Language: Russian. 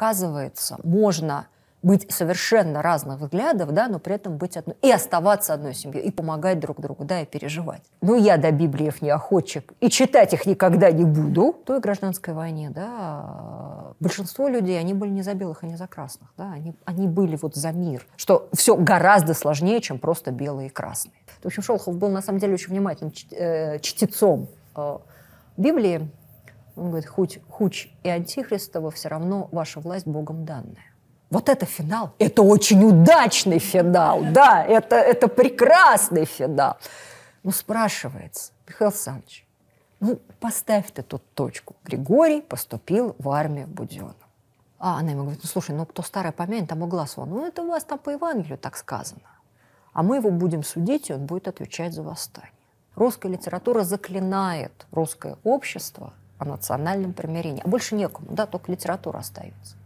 оказывается, можно быть совершенно разных взглядов, да, но при этом быть одной, и оставаться одной семьей, и помогать друг другу, да, и переживать. Ну, я до Библиев не охотчик, и читать их никогда не буду. В той гражданской войне, да, большинство людей, они были не за белых и не за красных, да, они, они были вот за мир, что все гораздо сложнее, чем просто белые и красные. В общем, Шолохов был, на самом деле, очень внимательным э, чтецом э, Библии, он говорит, хуч, хуч и антихристово все равно ваша власть Богом данная. Вот это финал. Это очень удачный финал, да, это, это прекрасный финал. Ну, спрашивается, Михаил Александрович, ну, поставь ты тут точку. Григорий поступил в армию Буденова. А она ему говорит, ну, слушай, ну, кто старый помянет, тому глаз вон. Ну, это у вас там по Евангелию так сказано. А мы его будем судить, и он будет отвечать за восстание. Русская литература заклинает русское общество о национальном примирении. А больше некому, да, только литература остается.